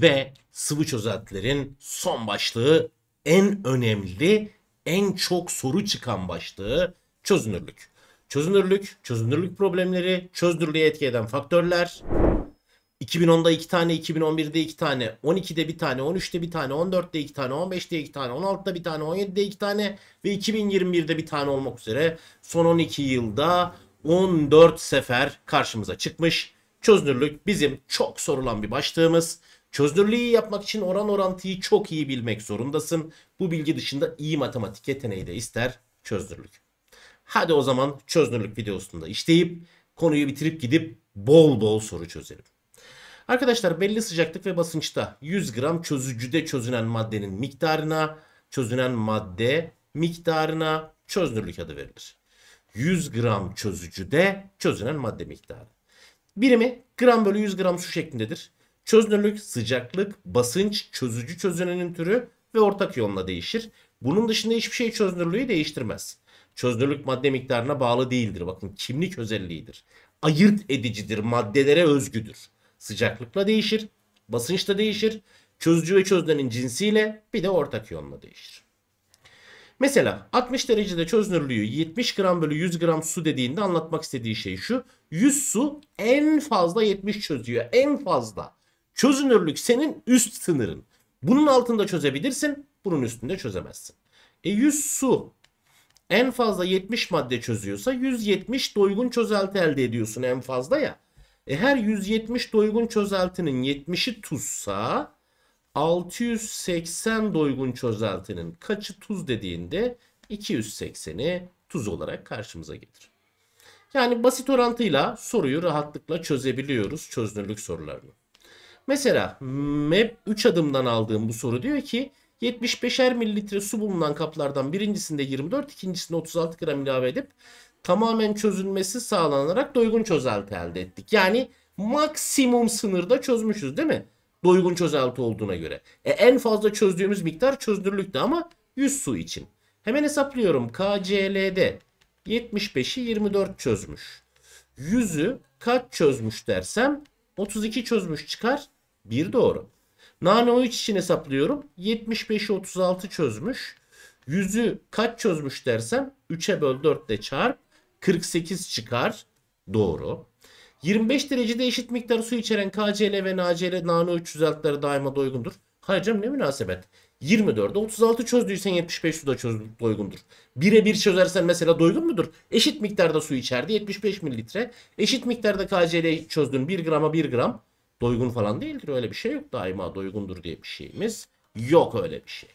ve sıvı çözeltilerin son başlığı en önemli, en çok soru çıkan başlığı çözünürlük. Çözünürlük, çözünürlük problemleri, çözünürlüğe etki eden faktörler. 2010'da 2 tane, 2011'de 2 tane, 12'de 1 tane, 13'te 1 tane, 14'te 2 tane, 15'te 2 tane, 16'da 1 tane, 17'de 2 tane ve 2021'de 1 tane olmak üzere son 12 yılda 14 sefer karşımıza çıkmış. Çözünürlük bizim çok sorulan bir başlığımız. Çözünürlüğü yapmak için oran orantıyı çok iyi bilmek zorundasın. Bu bilgi dışında iyi matematik yeteneği de ister çözünürlük. Hadi o zaman çözünürlük videosunda işleyip konuyu bitirip gidip bol bol soru çözelim. Arkadaşlar belli sıcaklık ve basınçta 100 gram çözücüde çözünen maddenin miktarına, çözünen madde miktarına çözünürlük adı verilir. 100 gram çözücüde çözünen madde miktarı. Birimi gram bölü 100 gram su şeklindedir. Çözünürlük, sıcaklık, basınç, çözücü çözünenin türü ve ortak iyonla değişir. Bunun dışında hiçbir şey çözünürlüğü değiştirmez. Çözünürlük madde miktarına bağlı değildir. Bakın kimlik özelliğidir. Ayırt edicidir, maddelere özgüdür. Sıcaklıkla değişir, basınçla değişir, çözücü ve çözünenin cinsiyle bir de ortak iyonla değişir. Mesela 60 derecede çözünürlüğü 70 gram bölü 100 gram su dediğinde anlatmak istediği şey şu. 100 su en fazla 70 çözüyor. En fazla. Çözünürlük senin üst sınırın. Bunun altında çözebilirsin, bunun üstünde çözemezsin. E 100 su en fazla 70 madde çözüyorsa 170 doygun çözelti elde ediyorsun en fazla ya. E her 170 doygun çözeltinin 70'i tuzsa 680 doygun çözeltinin kaçı tuz dediğinde 280'i tuz olarak karşımıza gelir. Yani basit orantıyla soruyu rahatlıkla çözebiliyoruz çözünürlük sorularını. Mesela MEP 3 adımdan aldığım bu soru diyor ki 75'er mililitre su bulunan kaplardan birincisinde 24, ikincisinde 36 gram ilave edip tamamen çözülmesi sağlanarak doygun çözelti elde ettik. Yani maksimum sınırda çözmüşüz değil mi? Doygun çözelti olduğuna göre. E, en fazla çözdüğümüz miktar çözdürlüktü ama 100 su için. Hemen hesaplıyorum. KCL'de 75'i 24 çözmüş. 100'ü kaç çözmüş dersem 32 çözmüş çıkar. 1 doğru. Nane o için hesaplıyorum. 75'i 36 çözmüş. 100'ü kaç çözmüş dersem 3'e böl 4 ile çarp 48 çıkar. Doğru. 25 derecede eşit miktar su içeren KCl ve NaCl nano 3 düzeltileri daima doygundur. Hayır canım ne münasebet. 24'de 36 çözdüysen 75 suda çözdük doygundur. Bire bir çözersen mesela doygun mudur? Eşit miktarda su içerdi 75 mililitre. Eşit miktarda KCl çözdün 1 grama 1 gram doygun falan değildir. Öyle bir şey yok. Daima doygundur diye bir şeyimiz yok öyle bir şey.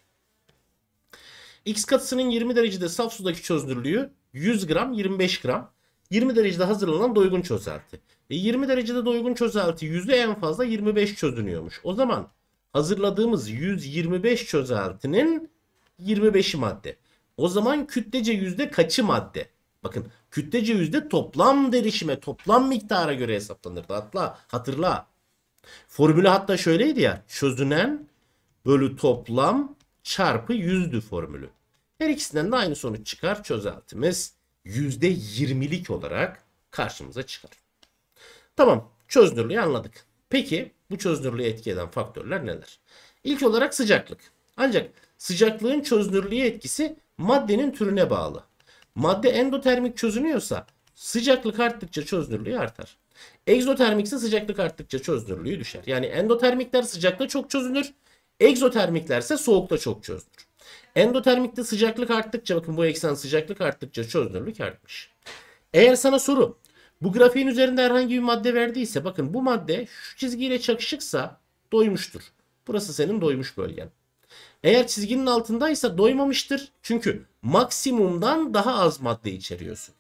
X katısının 20 derecede saf sudaki çözünürlüğü 100 gram 25 gram. 20 derecede hazırlanan doygun çözelti. E 20 derecede doygun çözelti yüzde en fazla 25 çözünüyormuş. O zaman hazırladığımız 125 çözeltinin 25'i madde. O zaman kütlece yüzde kaçı madde? Bakın kütlece yüzde toplam derişime, toplam miktara göre hesaplanırdı. Hatla, hatırla. Formülü hatta şöyleydi ya. Çözünen bölü toplam çarpı yüzdü formülü. Her ikisinden de aynı sonuç çıkar. Çözeltimiz yüzde yirmilik olarak karşımıza çıkar. Tamam çözünürlüğü anladık. Peki bu çözünürlüğü etki eden faktörler neler? İlk olarak sıcaklık. Ancak sıcaklığın çözünürlüğü etkisi maddenin türüne bağlı. Madde endotermik çözünüyorsa sıcaklık arttıkça çözünürlüğü artar. Egzotermik sıcaklık arttıkça çözünürlüğü düşer. Yani endotermikler sıcakta çok çözünür. Egzotermikler soğukta çok çözünür. Endotermikte sıcaklık arttıkça bakın bu eksen sıcaklık arttıkça çözünürlük artmış. Eğer sana soru bu grafiğin üzerinde herhangi bir madde verdiyse bakın bu madde şu çizgiyle çakışıksa doymuştur. Burası senin doymuş bölgen. Eğer çizginin altındaysa doymamıştır. Çünkü maksimumdan daha az madde içeriyorsun.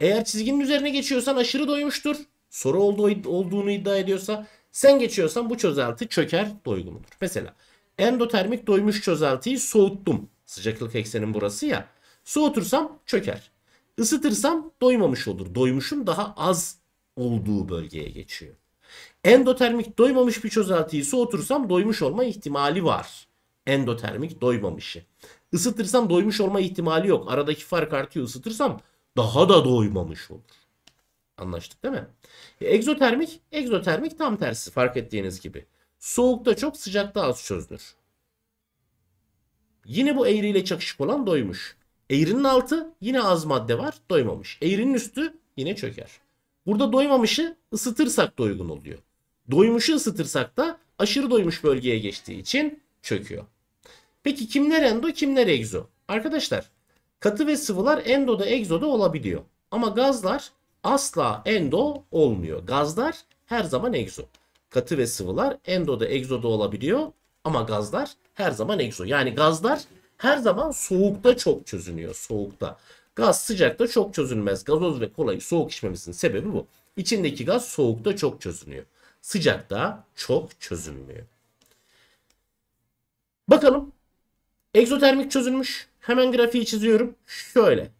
Eğer çizginin üzerine geçiyorsan aşırı doymuştur soru olduğu, olduğunu iddia ediyorsa sen geçiyorsan bu çözelti çöker doygumudur. Mesela endotermik doymuş çözeltiyi soğuttum. Sıcaklık eksenim burası ya. Soğutursam çöker. Isıtırsam doymamış olur. Doymuşun daha az olduğu bölgeye geçiyor. Endotermik doymamış bir çözeltiyi soğutursam doymuş olma ihtimali var. Endotermik doymamışı. Isıtırsam doymuş olma ihtimali yok. Aradaki fark artıyor. Isıtırsam daha da doymamış olur. Anlaştık değil mi? E, egzotermik, egzotermik tam tersi fark ettiğiniz gibi. Soğukta çok, sıcakta az çözünür. Yine bu eğriyle çakışık olan doymuş. Eğrinin altı yine az madde var, doymamış. Eğrinin üstü yine çöker. Burada doymamışı ısıtırsak doygun oluyor. Doymuşu ısıtırsak da aşırı doymuş bölgeye geçtiği için çöküyor. Peki kimler endo, kimler egzo? Arkadaşlar, katı ve sıvılar endoda, egzoda olabiliyor. Ama gazlar asla endo olmuyor. Gazlar her zaman egzo. Katı ve sıvılar endo da egzo da olabiliyor ama gazlar her zaman egzo. Yani gazlar her zaman soğukta çok çözünüyor. Soğukta. Gaz sıcakta çok çözünmez. Gazoz ve kolay soğuk içmemizin sebebi bu. İçindeki gaz soğukta çok çözünüyor. Sıcakta çok çözünmüyor. Bakalım. Egzotermik çözülmüş. Hemen grafiği çiziyorum. Şöyle.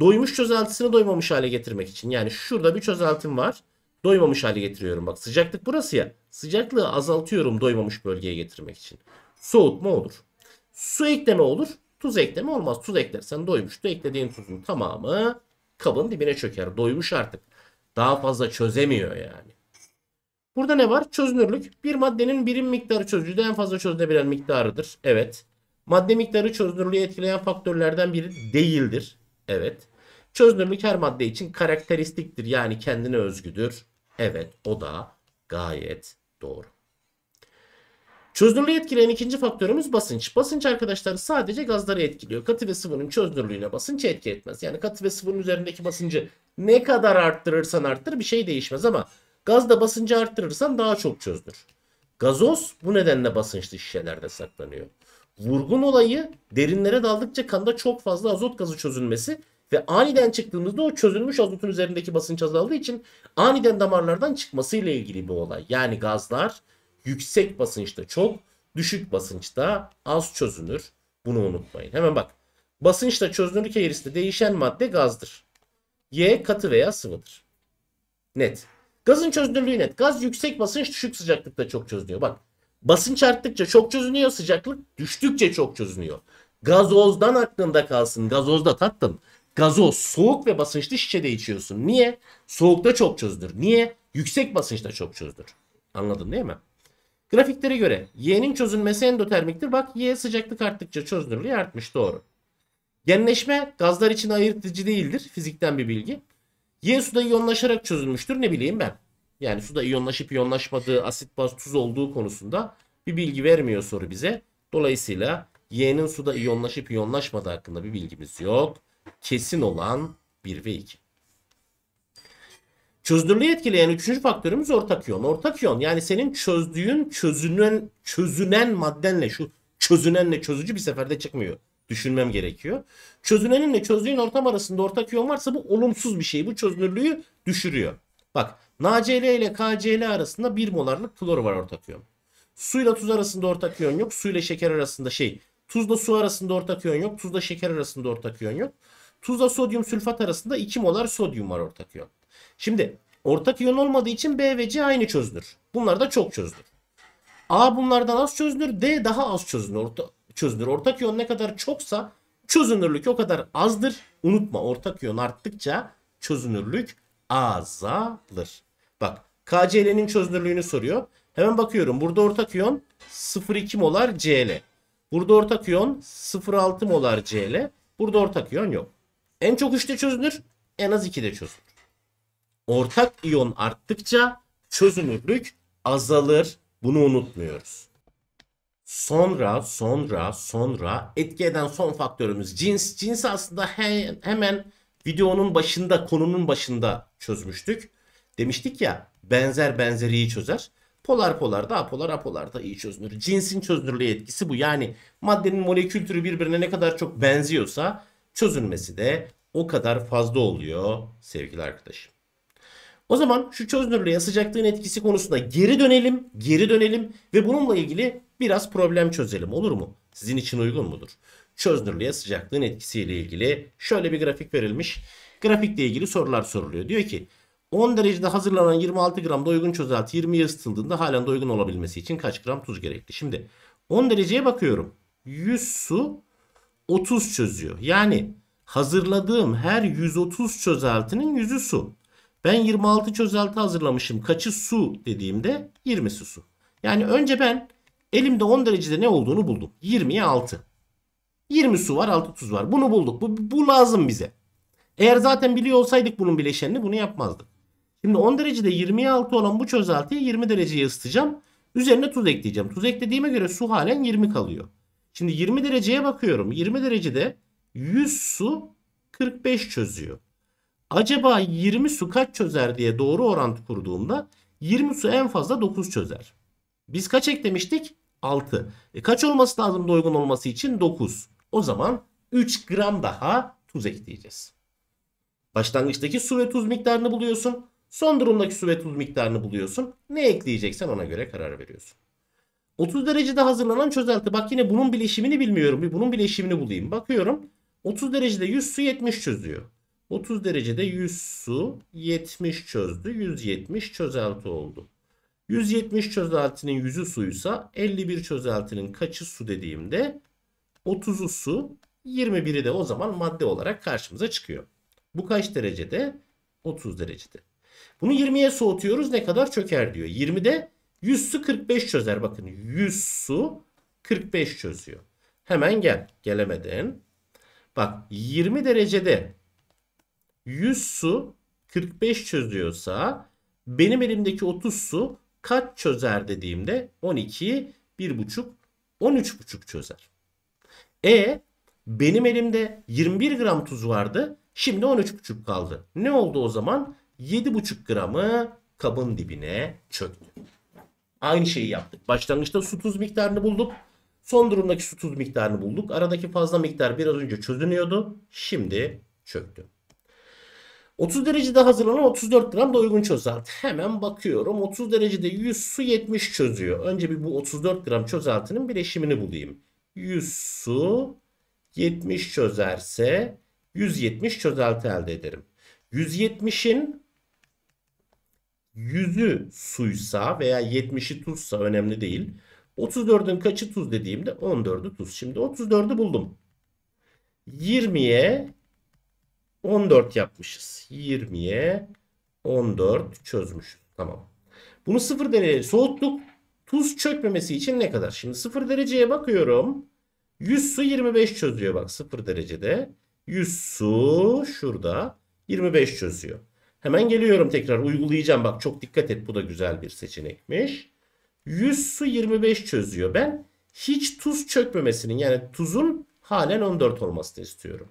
Doymuş çözeltisini doymamış hale getirmek için. Yani şurada bir çözeltim var. Doymamış hale getiriyorum. Bak sıcaklık burası ya. Sıcaklığı azaltıyorum doymamış bölgeye getirmek için. Soğutma olur. Su ekleme olur. Tuz ekleme olmaz. Tuz eklersen doymuştu. Eklediğin tuzun tamamı kabın dibine çöker. Doymuş artık. Daha fazla çözemiyor yani. Burada ne var? Çözünürlük. Bir maddenin birim miktarı çözücüde en fazla çözülebilen miktarıdır. Evet. Madde miktarı çözünürlüğü etkileyen faktörlerden biri değildir. Evet. Çözünürlük her madde için karakteristiktir. Yani kendine özgüdür. Evet o da gayet doğru. Çözünürlüğü etkileyen ikinci faktörümüz basınç. Basınç arkadaşlar sadece gazları etkiliyor. Katı ve sıvının çözünürlüğüne basınç etki etmez. Yani katı ve sıvının üzerindeki basıncı ne kadar arttırırsan arttır bir şey değişmez ama gazda basıncı arttırırsan daha çok çözünür. Gazoz bu nedenle basınçlı şişelerde saklanıyor. Vurgun olayı derinlere daldıkça kanda çok fazla azot gazı çözülmesi ve aniden çıktığımızda o çözülmüş azotun üzerindeki basınç azaldığı için aniden damarlardan çıkması ile ilgili bir olay. Yani gazlar yüksek basınçta çok, düşük basınçta az çözünür. Bunu unutmayın. Hemen bak. Basınçla çözünürlük eğrisinde değişen madde gazdır. Y katı veya sıvıdır. Net. Gazın çözünürlüğü net. Gaz yüksek basınç düşük sıcaklıkta çok çözünüyor. Bak Basınç arttıkça çok çözünüyor, sıcaklık düştükçe çok çözünüyor. Gazozdan aklında kalsın. Gazozda tattın Gazoz soğuk ve basınçlı şişede içiyorsun. Niye? Soğukta çok çözünür. Niye? Yüksek basınçta çok çözünür. Anladın değil mi? Grafiklere göre Y'nin çözünmesi endotermiktir. Bak Y sıcaklık arttıkça çözünürlüğü artmış. Doğru. Genleşme gazlar için ayırtıcı değildir. Fizikten bir bilgi. Y suda iyonlaşarak çözülmüştür. Ne bileyim ben yani suda iyonlaşıp iyonlaşmadığı asit baz tuz olduğu konusunda bir bilgi vermiyor soru bize. Dolayısıyla Y'nin suda iyonlaşıp iyonlaşmadığı hakkında bir bilgimiz yok. Kesin olan 1 ve 2. Çözdürlüğü etkileyen üçüncü faktörümüz ortak iyon. Ortak iyon yani senin çözdüğün çözünen, çözünen maddenle şu çözünenle çözücü bir seferde çıkmıyor. Düşünmem gerekiyor. Çözüneninle çözdüğün ortam arasında ortak iyon varsa bu olumsuz bir şey. Bu çözünürlüğü düşürüyor. Bak NaCl ile KCl arasında 1 molarlık klor var ortak iyon. Suyla tuz arasında ortak iyon yok. Suyla şeker arasında şey tuzla su arasında ortak iyon yok. Tuzla şeker arasında ortak iyon yok. Tuzla sodyum sülfat arasında 2 molar sodyum var ortak iyon. Şimdi ortak iyon olmadığı için B ve C aynı çözünür. Bunlar da çok çözünür. A bunlardan az çözünür. D daha az çözünür. Orta, çözünür. Ortak iyon ne kadar çoksa çözünürlük o kadar azdır. Unutma ortak iyon arttıkça çözünürlük azalır. Bak KCL'nin çözünürlüğünü soruyor. Hemen bakıyorum. Burada ortak iyon 0,2 molar Cl. Burada ortak iyon 0,6 molar Cl. Burada ortak iyon yok. En çok 3'te çözünür. En az 2'de çözünür. Ortak iyon arttıkça çözünürlük azalır. Bunu unutmuyoruz. Sonra, sonra, sonra etki eden son faktörümüz cins. Cins aslında he, hemen videonun başında, konunun başında çözmüştük. Demiştik ya benzer benzeri iyi çözer. Polar polar da apolar apolar da iyi çözünür. Cinsin çözünürlüğü etkisi bu. Yani maddenin molekül türü birbirine ne kadar çok benziyorsa çözünmesi de o kadar fazla oluyor sevgili arkadaşım. O zaman şu çözünürlüğe sıcaklığın etkisi konusunda geri dönelim, geri dönelim ve bununla ilgili biraz problem çözelim olur mu? Sizin için uygun mudur? Çözünürlüğe sıcaklığın etkisiyle ilgili şöyle bir grafik verilmiş. Grafikle ilgili sorular soruluyor. Diyor ki 10 derecede hazırlanan 26 gram doygun çözelti 20'ye ısıtıldığında halen doygun olabilmesi için kaç gram tuz gerekli? Şimdi 10 dereceye bakıyorum. 100 su 30 çözüyor. Yani hazırladığım her 130 çözeltinin 100'ü su. Ben 26 çözelti hazırlamışım. Kaçı su dediğimde 20'si su. Yani önce ben elimde 10 derecede ne olduğunu buldum. 20'ye 6. 20 su var 6 tuz var. Bunu bulduk. Bu, bu lazım bize. Eğer zaten biliyor olsaydık bunun bileşenini bunu yapmazdık. Şimdi 10 derecede 20'ye 6 olan bu çözeltiyi 20 dereceye ısıtacağım. Üzerine tuz ekleyeceğim. Tuz eklediğime göre su halen 20 kalıyor. Şimdi 20 dereceye bakıyorum. 20 derecede 100 su 45 çözüyor. Acaba 20 su kaç çözer diye doğru orantı kurduğumda 20 su en fazla 9 çözer. Biz kaç eklemiştik? 6. E kaç olması lazım doygun olması için? 9. O zaman 3 gram daha tuz ekleyeceğiz. Başlangıçtaki su ve tuz miktarını buluyorsun. Son durumdaki su ve tuz miktarını buluyorsun. Ne ekleyeceksen ona göre karar veriyorsun. 30 derecede hazırlanan çözelti. Bak yine bunun bileşimini bilmiyorum. Bir bunun bileşimini bulayım. Bakıyorum. 30 derecede 100 su 70 çözüyor. 30 derecede 100 su 70 çözdü. 170 çözelti oldu. 170 çözeltinin 100'ü suysa 51 çözeltinin kaçı su dediğimde 30'u su 21'i de o zaman madde olarak karşımıza çıkıyor. Bu kaç derecede? 30 derecede. Bunu 20'ye soğutuyoruz ne kadar çöker diyor. 20'de 100 su 45 çözer. Bakın 100 su 45 çözüyor. Hemen gel. Gelemedin. Bak 20 derecede 100 su 45 çözüyorsa benim elimdeki 30 su kaç çözer dediğimde 12, 1,5, 13,5 çözer. E benim elimde 21 gram tuz vardı. Şimdi 13,5 kaldı. Ne oldu o zaman? 7,5 gramı kabın dibine çöktü. Aynı şeyi yaptık. Başlangıçta su tuz miktarını bulduk. Son durumdaki su tuz miktarını bulduk. Aradaki fazla miktar biraz önce çözünüyordu. Şimdi çöktü. 30 derecede hazırlanan 34 gram da uygun çözalt. Hemen bakıyorum. 30 derecede 100 su 70 çözüyor. Önce bir bu 34 gram çözeltinin bileşimini bulayım. 100 su 70 çözerse 170 çözelti elde ederim. 170'in 100'ü suysa veya 70'i tuzsa önemli değil. 34'ün kaçı tuz dediğimde 14'ü tuz. Şimdi 34'ü buldum. 20'ye 14 yapmışız. 20'ye 14 çözmüşüz. Tamam. Bunu 0 dereceye soğuttuk. Tuz çökmemesi için ne kadar? Şimdi 0 dereceye bakıyorum. 100 su 25 çözüyor bak 0 derecede. 100 su şurada 25 çözüyor. Hemen geliyorum tekrar uygulayacağım. Bak çok dikkat et bu da güzel bir seçenekmiş. 100 su 25 çözüyor. Ben hiç tuz çökmemesinin yani tuzun halen 14 olmasını istiyorum.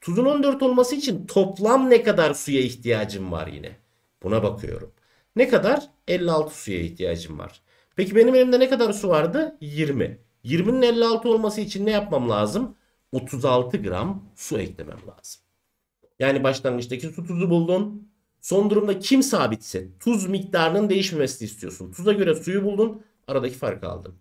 Tuzun 14 olması için toplam ne kadar suya ihtiyacım var yine. Buna bakıyorum. Ne kadar? 56 suya ihtiyacım var. Peki benim elimde ne kadar su vardı? 20. 20'nin 56 olması için ne yapmam lazım? 36 gram su eklemem lazım. Yani başlangıçtaki su tuzu buldun. Son durumda kim sabitse tuz miktarının değişmemesini istiyorsun. Tuza göre suyu buldun aradaki farkı aldın.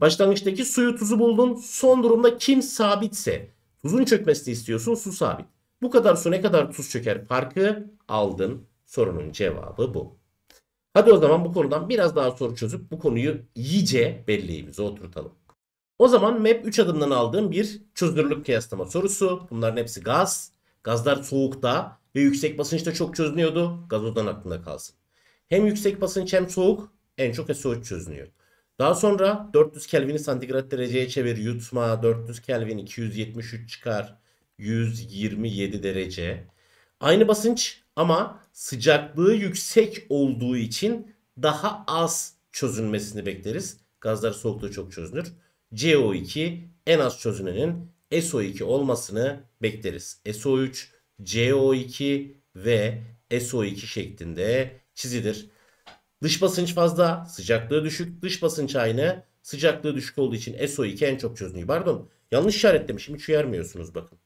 Başlangıçtaki suyu tuzu buldun. Son durumda kim sabitse tuzun çökmesini istiyorsun su sabit. Bu kadar su ne kadar tuz çöker farkı aldın. Sorunun cevabı bu. Hadi o zaman bu konudan biraz daha soru çözüp bu konuyu iyice belleğimize oturtalım. O zaman MEP 3 adımdan aldığım bir çözünürlük kıyaslama sorusu. Bunların hepsi gaz. Gazlar soğukta ve yüksek basınçta çok çözünüyordu. Gazozdan aklında kalsın. Hem yüksek basınç hem soğuk en çok SO3 çözünüyor. Daha sonra 400 Kelvin'i santigrat dereceye çevir yutma 400 Kelvin 273 çıkar 127 derece. Aynı basınç ama sıcaklığı yüksek olduğu için daha az çözünmesini bekleriz. Gazlar soğukta çok çözünür. CO2 en az çözünenin SO2 olmasını bekleriz. SO3 CO2 ve SO2 şeklinde çizilir. Dış basınç fazla, sıcaklığı düşük. Dış basınç aynı, sıcaklığı düşük olduğu için SO2 en çok çözünüyor. Pardon, yanlış işaretlemişim. Hiç uyarmıyorsunuz bakın.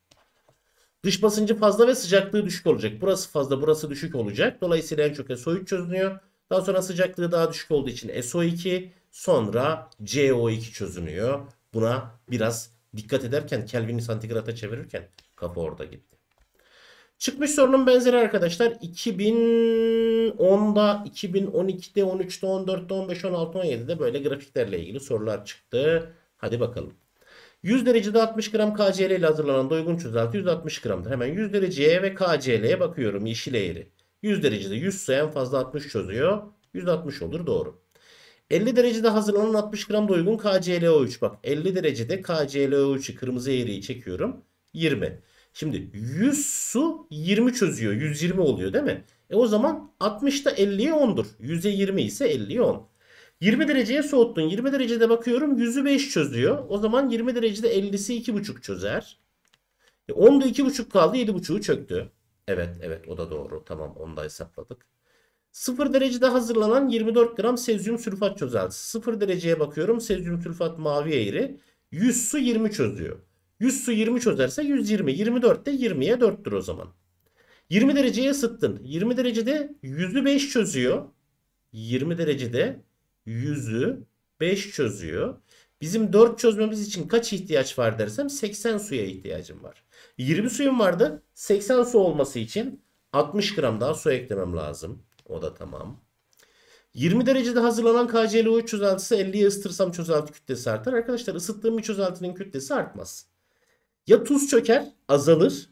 Dış basıncı fazla ve sıcaklığı düşük olacak. Burası fazla, burası düşük olacak. Dolayısıyla en çok SO3 çözünüyor. Daha sonra sıcaklığı daha düşük olduğu için SO2, sonra CO2 çözünüyor. Buna biraz dikkat ederken Kelvin'i santigrata çevirirken kapı orada gitti. Çıkmış sorunun benzeri arkadaşlar 2010'da, 2012'de, 13'te, 14'te, 15'te, 16'da, 17'de böyle grafiklerle ilgili sorular çıktı. Hadi bakalım. 100 derecede 60 gram KCl ile hazırlanan doygun çözelti 160 gramdır. Hemen 100 dereceye ve KCl'ye bakıyorum yeşil eğri. 100 derecede 100 ise en fazla 60 çözüyor. 160 olur doğru. 50 derecede hazırlanan 60 gram doygun KClO3. Bak 50 derecede KClO3'ü kırmızı eğriyi çekiyorum. 20. Şimdi 100 su 20 çözüyor. 120 oluyor değil mi? E o zaman 60'ta 50'ye 10'dur. 100'e 20 ise 50'ye 10. 20 dereceye soğuttun. 20 derecede bakıyorum 100'ü 5 çözüyor. O zaman 20 derecede 50'si 2,5 çözer. E 10'da 2,5 kaldı 7,5'u çöktü. Evet evet o da doğru. Tamam onu da hesapladık. 0 derecede hazırlanan 24 gram sezyum sülfat çözeltisi. 0 dereceye bakıyorum sezyum sülfat mavi eğri. 100 su 20 çözüyor. 100 su 20 çözerse 120. 24 de 20'ye 4'tür o zaman. 20 dereceye ısıttın. 20 derecede 100'ü 5 çözüyor. 20 derecede 100'ü 5 çözüyor. Bizim 4 çözmemiz için kaç ihtiyaç var dersem 80 suya ihtiyacım var. 20 suyum vardı. 80 su olması için 60 gram daha su eklemem lazım. O da tamam. 20 derecede hazırlanan kcl çözeltisi 50'ye ısıtırsam çözelti kütlesi artar. Arkadaşlar ısıttığım bir çözeltinin kütlesi artmaz ya tuz çöker azalır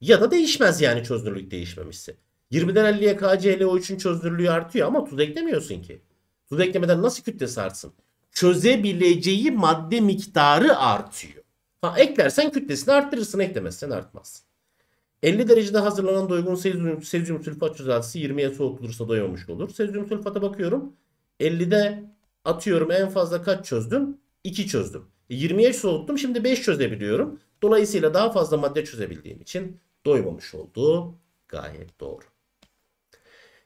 ya da değişmez yani çözünürlük değişmemişse. 20'den 50'ye KCLO3'ün çözünürlüğü artıyor ama tuz eklemiyorsun ki. Tuz eklemeden nasıl kütlesi artsın? Çözebileceği madde miktarı artıyor. Ha eklersen kütlesini arttırırsın eklemezsen artmaz. 50 derecede hazırlanan doygun sezyum, sezyum sülfat çözeltisi 20'ye soğutulursa doymamış olur. Sezyum sülfata bakıyorum. 50'de atıyorum en fazla kaç çözdüm? 2 çözdüm. 20'ye e, soğuttum. Şimdi 5 çözebiliyorum. Dolayısıyla daha fazla madde çözebildiğim için doymamış olduğu gayet doğru.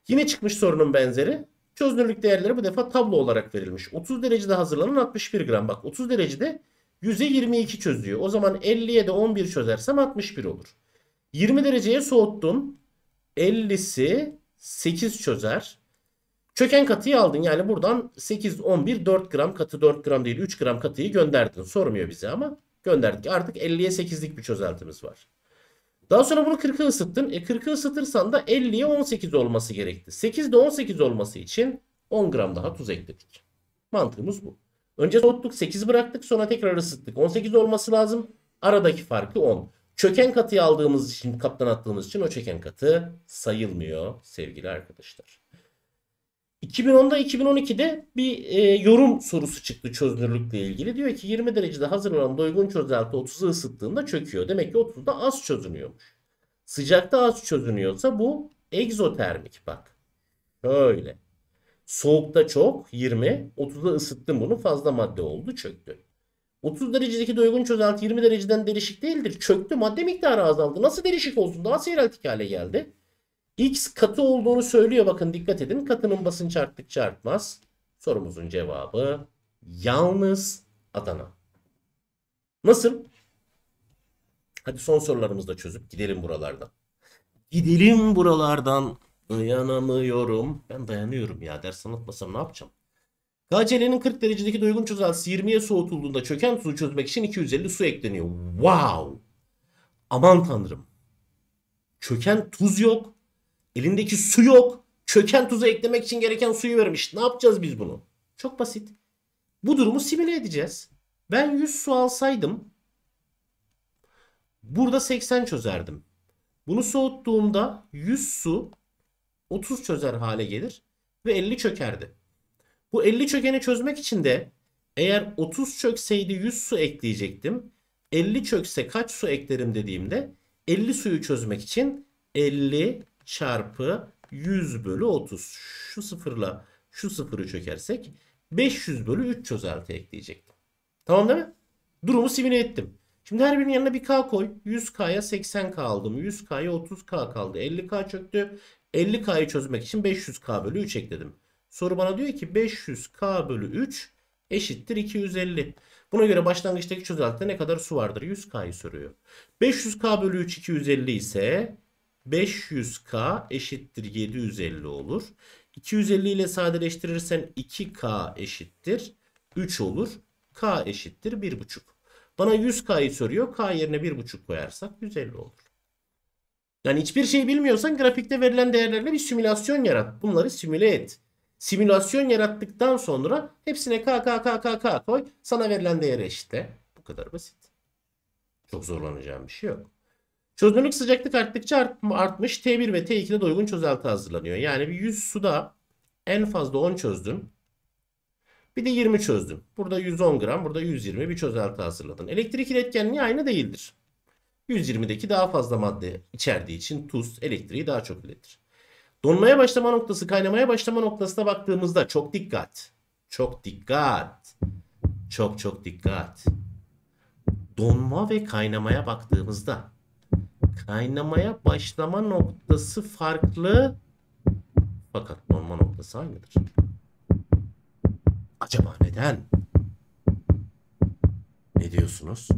Yine çıkmış sorunun benzeri. Çözünürlük değerleri bu defa tablo olarak verilmiş. 30 derecede hazırlanan 61 gram. Bak 30 derecede 100'e 22 çözüyor. O zaman 50'ye de 11 çözersem 61 olur. 20 dereceye soğuttum. 50'si 8 çözer. Çöken katıyı aldın yani buradan 8, 11, 4 gram katı 4 gram değil 3 gram katıyı gönderdin. Sormuyor bize ama gönderdik. Artık 50'ye 8'lik bir çözeltimiz var. Daha sonra bunu 40'a ısıttın. E 40'a ısıtırsan da 50'ye 18 olması gerekti. 8 de 18 olması için 10 gram daha tuz ekledik. Mantığımız bu. Önce soğuttuk 8 bıraktık sonra tekrar ısıttık. 18 olması lazım. Aradaki farkı 10. Çöken katıyı aldığımız için kaptan attığımız için o çöken katı sayılmıyor sevgili arkadaşlar. 2010'da 2012'de bir e, yorum sorusu çıktı çözünürlükle ilgili. Diyor ki 20 derecede hazırlanan doygun çözelti 30'u ısıttığında çöküyor. Demek ki 30'da az çözünüyormuş. Sıcakta az çözünüyorsa bu egzotermik bak. Şöyle. Soğukta çok 20, 30'da ısıttım bunu fazla madde oldu çöktü. 30 derecedeki doygun çözelti 20 dereceden derişik değildir. Çöktü madde miktarı azaldı. Nasıl derişik olsun daha seyreltik hale geldi. X katı olduğunu söylüyor. Bakın dikkat edin. Katının basınç arttıkça artmaz. Sorumuzun cevabı yalnız Adana. Nasıl? Hadi son sorularımızı da çözüp gidelim buralardan. Gidelim buralardan. Dayanamıyorum. Ben dayanıyorum ya. Ders anlatmasam ne yapacağım? KCL'nin 40 derecedeki doygun çözeltisi 20'ye soğutulduğunda çöken tuzu çözmek için 250 su ekleniyor. Wow! Aman tanrım. Çöken tuz yok. Elindeki su yok. Köken tuzu eklemek için gereken suyu vermiş. Ne yapacağız biz bunu? Çok basit. Bu durumu simüle edeceğiz. Ben 100 su alsaydım burada 80 çözerdim. Bunu soğuttuğumda 100 su 30 çözer hale gelir ve 50 çökerdi. Bu 50 çökeni çözmek için de eğer 30 çökseydi 100 su ekleyecektim. 50 çökse kaç su eklerim dediğimde 50 suyu çözmek için 50 çarpı 100 bölü 30. Şu sıfırla şu sıfırı çökersek 500 bölü 3 çözelti ekleyecektim. Tamam değil mi? Durumu simüle ettim. Şimdi her birinin yanına bir K koy. 100K'ya 80K aldım. 100K'ya 30K kaldı. 50K çöktü. 50K'yı çözmek için 500K bölü 3 ekledim. Soru bana diyor ki 500K bölü 3 eşittir 250. Buna göre başlangıçtaki çözeltide ne kadar su vardır? 100K'yı soruyor. 500K bölü 3 250 ise 500K eşittir 750 olur. 250 ile sadeleştirirsen 2K eşittir 3 olur. K eşittir 1,5. Bana 100K'yı soruyor. K yerine 1,5 koyarsak 150 olur. Yani hiçbir şey bilmiyorsan grafikte verilen değerlerle bir simülasyon yarat. Bunları simüle et. Simülasyon yarattıktan sonra hepsine K, K, K, K, K koy. Sana verilen değeri eşitle. Bu kadar basit. Çok zorlanacağım bir şey yok. Çözünürlük sıcaklık arttıkça art, artmış. T1 ve T2'de doygun çözelti hazırlanıyor. Yani bir 100 suda en fazla 10 çözdüm. Bir de 20 çözdüm. Burada 110 gram, burada 120 bir çözelti hazırladın. Elektrik iletkenliği aynı değildir. 120'deki daha fazla madde içerdiği için tuz elektriği daha çok iletir. Donmaya başlama noktası, kaynamaya başlama noktasına baktığımızda çok dikkat. Çok dikkat. Çok çok dikkat. Donma ve kaynamaya baktığımızda kaynamaya başlama noktası farklı fakat normal noktası aynıdır. Acaba neden? Ne diyorsunuz?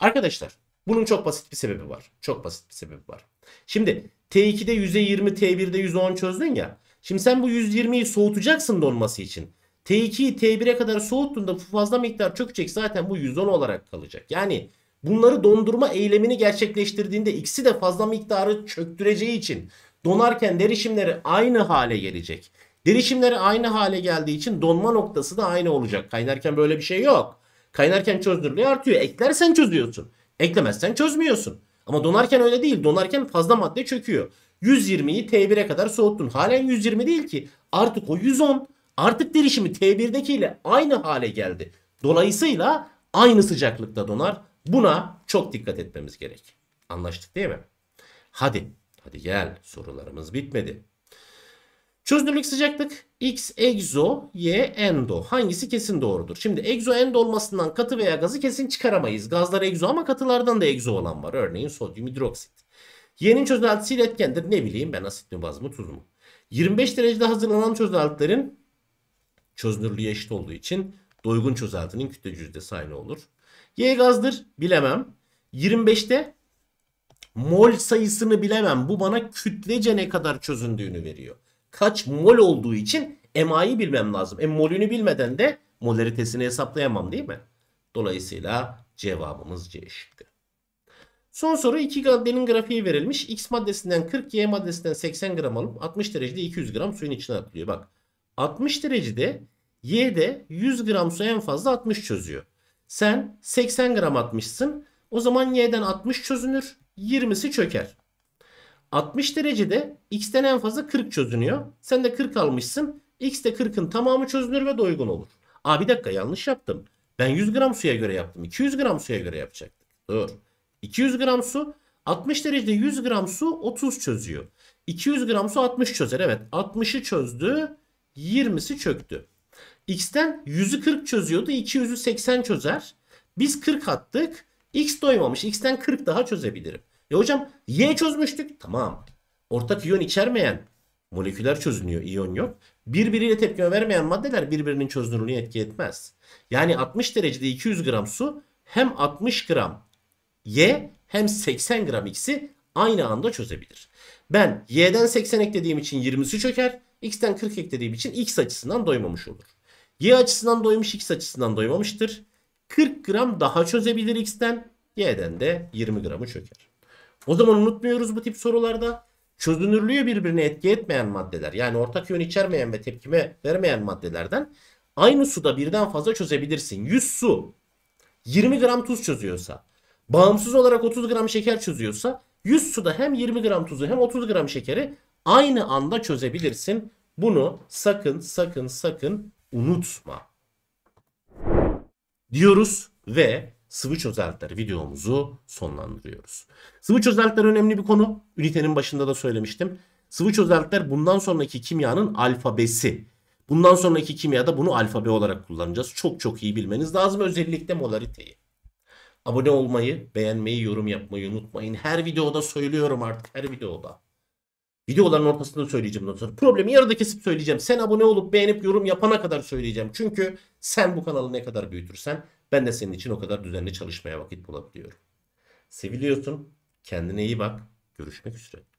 Arkadaşlar bunun çok basit bir sebebi var. Çok basit bir sebebi var. Şimdi T2'de 120, T1'de 110 çözdün ya. Şimdi sen bu 120'yi soğutacaksın donması için. T2'yi T1'e kadar soğuttuğunda fazla miktar çökecek zaten bu 110 olarak kalacak. Yani bunları dondurma eylemini gerçekleştirdiğinde ikisi de fazla miktarı çöktüreceği için donarken derişimleri aynı hale gelecek. Derişimleri aynı hale geldiği için donma noktası da aynı olacak. Kaynarken böyle bir şey yok. Kaynarken çözdürülüyor artıyor. Eklersen çözüyorsun. Eklemezsen çözmüyorsun. Ama donarken öyle değil. Donarken fazla madde çöküyor. 120'yi T1'e kadar soğuttun. Halen 120 değil ki. Artık o 110. Artık derişimi T1'dekiyle aynı hale geldi. Dolayısıyla aynı sıcaklıkta donar. Buna çok dikkat etmemiz gerek. Anlaştık değil mi? Hadi, hadi gel. Sorularımız bitmedi. Çözünürlük sıcaklık X egzo, Y endo. Hangisi kesin doğrudur? Şimdi egzo endo olmasından katı veya gazı kesin çıkaramayız. Gazlar egzo ama katılardan da egzo olan var. Örneğin sodyum hidroksit. Y'nin çözünürlüğü iletkendir. Ne bileyim ben asit mi baz mı tuz mu? 25 derecede hazırlanan çözeltilerin çözünürlüğü eşit olduğu için doygun çözeltinin kütle yüzdesi aynı olur. Y gazdır bilemem. 25'te mol sayısını bilemem. Bu bana kütlece ne kadar çözündüğünü veriyor. Kaç mol olduğu için MA'yı bilmem lazım. E molünü bilmeden de molaritesini hesaplayamam değil mi? Dolayısıyla cevabımız C eşittir. Son soru 2 maddenin grafiği verilmiş. X maddesinden 40, Y maddesinden 80 gram alıp 60 derecede 200 gram suyun içine atılıyor. Bak 60 derecede Y'de 100 gram su en fazla 60 çözüyor. Sen 80 gram atmışsın. O zaman y'den 60 çözünür. 20'si çöker. 60 derecede x'ten en fazla 40 çözünüyor. Sen de 40 almışsın. X de 40'ın tamamı çözünür ve doygun olur. Aa bir dakika yanlış yaptım. Ben 100 gram suya göre yaptım. 200 gram suya göre yapacaktık. Dur. 200 gram su 60 derecede 100 gram su 30 çözüyor. 200 gram su 60 çözer. Evet 60'ı çözdü 20'si çöktü x'ten 100'ü 40 çözüyordu. 200'ü 80 çözer. Biz 40 attık. x doymamış. x'ten 40 daha çözebilirim. Ya e hocam y çözmüştük. Tamam. Ortak iyon içermeyen moleküler çözünüyor. iyon yok. Birbiriyle tepkime vermeyen maddeler birbirinin çözünürlüğüne etki etmez. Yani 60 derecede 200 gram su hem 60 gram y hem 80 gram x'i aynı anda çözebilir. Ben y'den 80 eklediğim için 20'si çöker. X'ten 40 eklediğim için X açısından doymamış olur. Y açısından doymuş X açısından doymamıştır. 40 gram daha çözebilir X'ten. Y'den de 20 gramı çöker. O zaman unutmuyoruz bu tip sorularda çözünürlüğü birbirine etki etmeyen maddeler yani ortak yön içermeyen ve tepkime vermeyen maddelerden aynı suda birden fazla çözebilirsin. 100 su 20 gram tuz çözüyorsa bağımsız olarak 30 gram şeker çözüyorsa 100 suda hem 20 gram tuzu hem 30 gram şekeri aynı anda çözebilirsin. Bunu sakın sakın sakın unutma diyoruz ve sıvı çözeltiler videomuzu sonlandırıyoruz. Sıvı çözeltiler önemli bir konu. Ünitenin başında da söylemiştim. Sıvı özellikler bundan sonraki kimyanın alfabesi. Bundan sonraki kimyada bunu alfabe olarak kullanacağız. Çok çok iyi bilmeniz lazım özellikle molariteyi. Abone olmayı, beğenmeyi, yorum yapmayı unutmayın. Her videoda söylüyorum artık her videoda. Videoların ortasında söyleyeceğim ondan sonra. Problemi yarıda kesip söyleyeceğim. Sen abone olup beğenip yorum yapana kadar söyleyeceğim. Çünkü sen bu kanalı ne kadar büyütürsen ben de senin için o kadar düzenli çalışmaya vakit bulabiliyorum. Seviliyorsun. Kendine iyi bak. Görüşmek üzere.